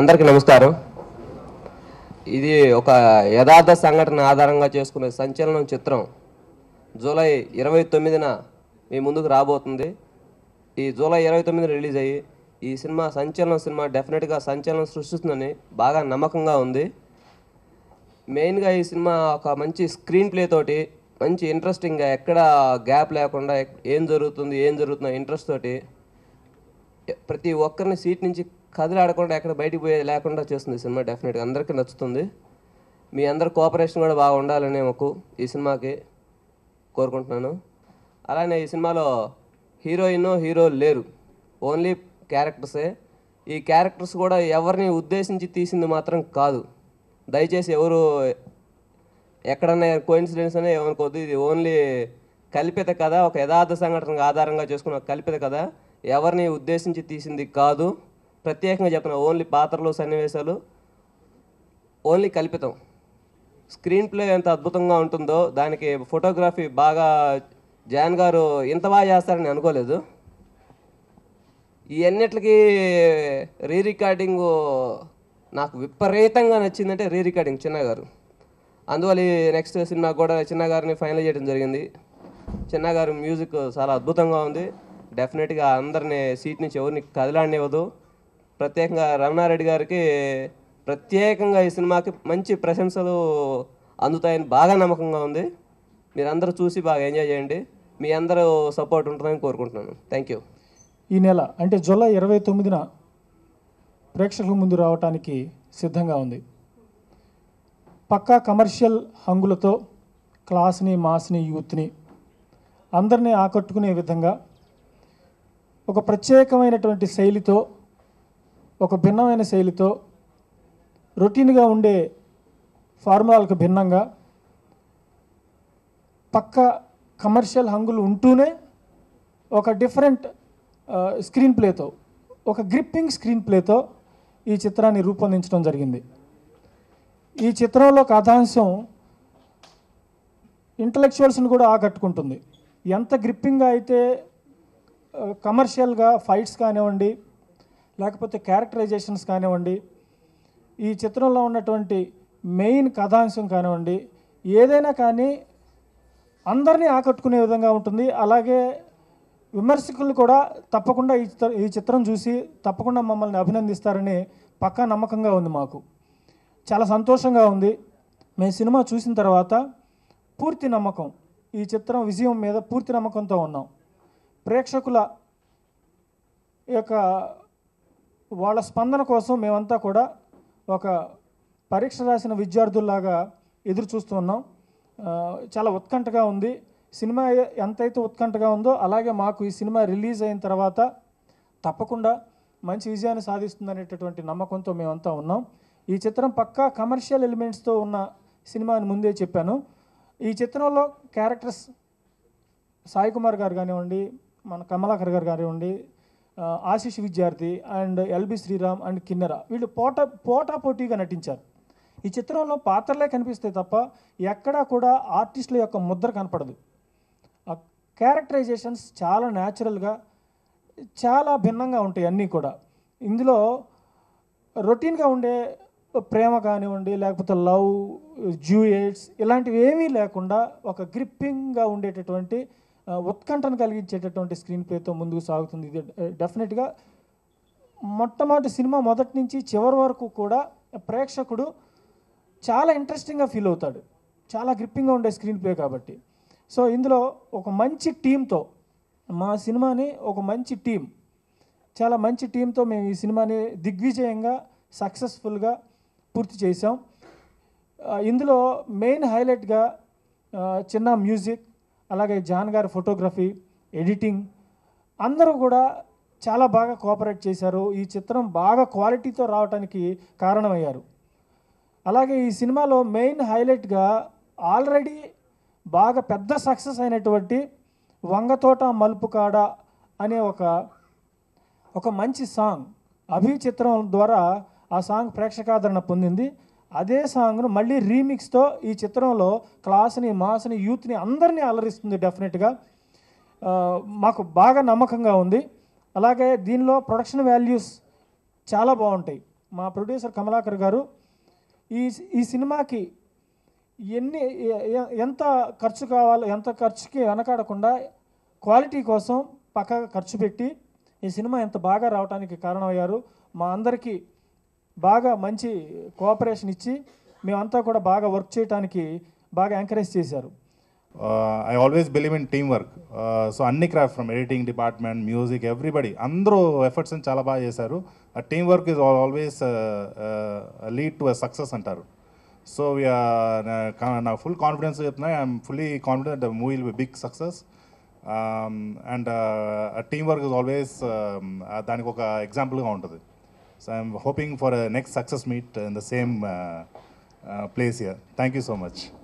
అందరికీ నమస్కారం ఇది ఒక యథార్థ సంఘటన ఆధారంగా చేసుకునే సంచలనం చిత్రం జూలై ఇరవై తొమ్మిదిన మీ ముందుకు రాబోతుంది ఈ జూలై ఇరవై తొమ్మిదిన రిలీజ్ అయ్యి ఈ సినిమా సంచలనం సినిమా డెఫినెట్గా సంచలనం సృష్టిస్తుందని బాగా నమ్మకంగా ఉంది మెయిన్గా ఈ సినిమా ఒక మంచి స్క్రీన్ ప్లే తోటి మంచి ఇంట్రెస్టింగ్గా ఎక్కడ గ్యాప్ లేకుండా ఏం జరుగుతుంది ఏం జరుగుతుందో ఇంట్రెస్ట్ తోటి ప్రతి ఒక్కరిని సీట్ నుంచి కదిలాడకుండా ఎక్కడ బయటికి పోయే లేకుండా చేస్తుంది ఈ సినిమా డెఫినెట్గా అందరికీ నచ్చుతుంది మీ అందరి కోఆపరేషన్ కూడా బాగా ఉండాలని మాకు ఈ సినిమాకి కోరుకుంటున్నాను అలానే ఈ సినిమాలో హీరోయిన్ హీరో లేరు ఓన్లీ క్యారెక్టర్సే ఈ క్యారెక్టర్స్ కూడా ఎవరిని ఉద్దేశించి తీసింది మాత్రం కాదు దయచేసి ఎవరు ఎక్కడన్నా కోయిన్సిడెన్స్ అనే ఏమనుకోవద్దు ఇది ఓన్లీ కల్పిత కథ ఒక యథార్థ సంఘటనకు ఆధారంగా చేసుకున్న కల్పిత కథ ఎవరిని ఉద్దేశించి తీసింది కాదు ప్రత్యేకంగా చెప్పిన ఓన్లీ పాత్రలు సన్నివేశాలు ఓన్లీ కల్పితం స్క్రీన్ ప్లే ఎంత అద్భుతంగా ఉంటుందో దానికి ఫోటోగ్రఫీ బాగా జాన్ గారు ఇంత బాగా చేస్తారని అనుకోలేదు ఇవన్నిటికి రీ రికార్డింగ్ నాకు విపరీతంగా నచ్చిందంటే రీ రికార్డింగ్ చిన్న గారు అందువల్ల నెక్స్ట్ సినిమా కూడా చిన్న గారిని ఫైనల్ చేయడం జరిగింది చిన్న గారి మ్యూజిక్ చాలా అద్భుతంగా ఉంది డెఫినెట్గా అందరిని సీట్ నుంచి ఎవరిని కదలాడినివ్వదు ప్రత్యేకంగా రమణారెడ్డి గారికి ప్రత్యేకంగా ఈ సినిమాకి మంచి ప్రశంసలు అందుతాయని బాగా నమ్మకంగా ఉంది మీరందరూ చూసి బాగా ఎంజాయ్ చేయండి మీ అందరూ సపోర్ట్ ఉంటుందని కోరుకుంటున్నాను థ్యాంక్ యూ ఈ నెల అంటే జూలై ఇరవై తొమ్మిదిన ప్రేక్షకుల ముందు రావటానికి సిద్ధంగా ఉంది పక్కా కమర్షియల్ హంగులతో క్లాస్ని మాస్ని యూత్ని అందరినీ ఆకట్టుకునే విధంగా ఒక ప్రత్యేకమైనటువంటి శైలితో ఒక భిన్నమైన శైలితో రొటీన్గా ఉండే ఫార్ములాలకు భిన్నంగా పక్క కమర్షియల్ హంగులు ఉంటూనే ఒక డిఫరెంట్ స్క్రీన్ ప్లేతో ఒక గ్రిప్పింగ్ స్క్రీన్ ప్లేతో ఈ చిత్రాన్ని రూపొందించడం జరిగింది ఈ చిత్రంలో కథాంశం ఇంటలెక్చువల్స్ని కూడా ఆకట్టుకుంటుంది ఎంత గ్రిప్పింగ్గా అయితే కమర్షియల్గా ఫైట్స్ కానివ్వండి లేకపోతే క్యారెక్టరైజేషన్స్ కానివ్వండి ఈ చిత్రంలో ఉన్నటువంటి మెయిన్ కథాంశం కానివ్వండి ఏదైనా కానీ అందరినీ ఆకట్టుకునే విధంగా ఉంటుంది అలాగే విమర్శకులు కూడా తప్పకుండా ఈ చిత్ర ఈ చిత్రం చూసి తప్పకుండా మమ్మల్ని అభినందిస్తారని పక్కా నమ్మకంగా ఉంది మాకు చాలా సంతోషంగా ఉంది మేము సినిమా చూసిన తర్వాత పూర్తి నమ్మకం ఈ చిత్రం విజయం మీద పూర్తి నమ్మకంతో ఉన్నాం ప్రేక్షకుల యొక్క వాళ్ళ స్పందన కోసం మేమంతా కూడా ఒక పరీక్ష రాసిన విద్యార్థుల్లాగా ఎదురు చూస్తున్నాం చాలా ఉత్కంఠగా ఉంది సినిమా ఎంతైతే ఉత్కంఠగా ఉందో అలాగే మాకు ఈ సినిమా రిలీజ్ అయిన తర్వాత తప్పకుండా మంచి విజయాన్ని సాధిస్తుంది అనేటటువంటి నమ్మకంతో మేమంతా ఉన్నాం ఈ చిత్రం పక్కా కమర్షియల్ ఎలిమెంట్స్తో ఉన్న సినిమా అని ముందే చెప్పాను ఈ చిత్రంలో క్యారెక్టర్స్ సాయి కుమార్ గారు కానివ్వండి మన కమలాకర్ గారు కానివ్వండి ఆశిష్ విద్యార్థి అండ్ ఎల్బి శ్రీరామ్ అండ్ కిన్నెర వీళ్ళు పోటా పోటీగా నటించారు ఈ చిత్రంలో పాత్రలే కనిపిస్తాయి తప్ప ఎక్కడా కూడా ఆర్టిస్టుల యొక్క ముద్ర కనపడదు ఆ క్యారెక్టరైజేషన్స్ చాలా న్యాచురల్గా చాలా భిన్నంగా ఉంటాయి అన్నీ కూడా ఇందులో రొటీన్గా ఉండే ప్రేమ కానివ్వండి లేకపోతే లవ్ జ్యూయేట్స్ ఇలాంటివి ఏమీ లేకుండా ఒక గ్రిప్పింగ్గా ఉండేటటువంటి ఉత్కంఠను కలిగించేటటువంటి స్క్రీన్ ప్లేతో ముందుకు సాగుతుంది ఇది డెఫినెట్గా మొట్టమొదటి సినిమా మొదటి నుంచి చివరి వరకు కూడా ప్రేక్షకుడు చాలా ఇంట్రెస్టింగ్గా ఫీల్ అవుతాడు చాలా గ్రిప్పింగ్గా ఉండే స్క్రీన్ ప్లే కాబట్టి సో ఇందులో ఒక మంచి టీంతో మా సినిమాని ఒక మంచి టీం చాలా మంచి టీంతో మేము ఈ సినిమాని దిగ్విజయంగా సక్సెస్ఫుల్గా పూర్తి చేసాం ఇందులో మెయిన్ హైలైట్గా చిన్న మ్యూజిక్ అలాగే జాన్ గారి ఫోటోగ్రఫీ ఎడిటింగ్ అందరూ కూడా చాలా బాగా కోఆపరేట్ చేశారు ఈ చిత్రం బాగా క్వాలిటీతో రావడానికి కారణమయ్యారు అలాగే ఈ సినిమాలో మెయిన్ హైలైట్గా ఆల్రెడీ బాగా పెద్ద సక్సెస్ అయినటువంటి వంగతోట మలుపు కాడ అనే ఒక ఒక మంచి సాంగ్ అభి చిత్రం ద్వారా ఆ సాంగ్ ప్రేక్షకాదరణ పొందింది అదే సాంగ్ను మళ్ళీ రీమిక్స్తో ఈ చిత్రంలో క్లాస్ని మాస్ని యూత్ని అందరినీ అలరిస్తుంది డెఫినెట్గా మాకు బాగా నమ్మకంగా ఉంది అలాగే దీనిలో ప్రొడక్షన్ వాల్యూస్ చాలా బాగుంటాయి మా ప్రొడ్యూసర్ కమలాకర్ గారు ఈ ఈ సినిమాకి ఎన్ని ఎంత ఖర్చు కావాలో ఎంత ఖర్చుకి వెనకాడకుండా క్వాలిటీ కోసం పక్కగా ఖర్చు పెట్టి ఈ సినిమా ఎంత బాగా రావడానికి కారణమయ్యారు మా అందరికీ బాగా మంచి కోఆపరేషన్ ఇచ్చి మేమంతా కూడా బాగా వర్క్ చేయడానికి బాగా ఎంకరేజ్ చేశారు I always believe in team work so అన్ని craft from editing department music everybody అందరూ ఎఫర్ట్స్ చాలా బాగా చేశారు ఆ team work is always lead to success అంటారు సో నా ఫుల్ కాన్ఫిడెన్స్ చెప్తున్నా I'm fully confident movie will be big success and team work is always దానికి ఒక ఎగ్జాంపుల్గా ఉంటుంది So I'm hoping for a next success meet in the same uh, uh, place here. Thank you so much.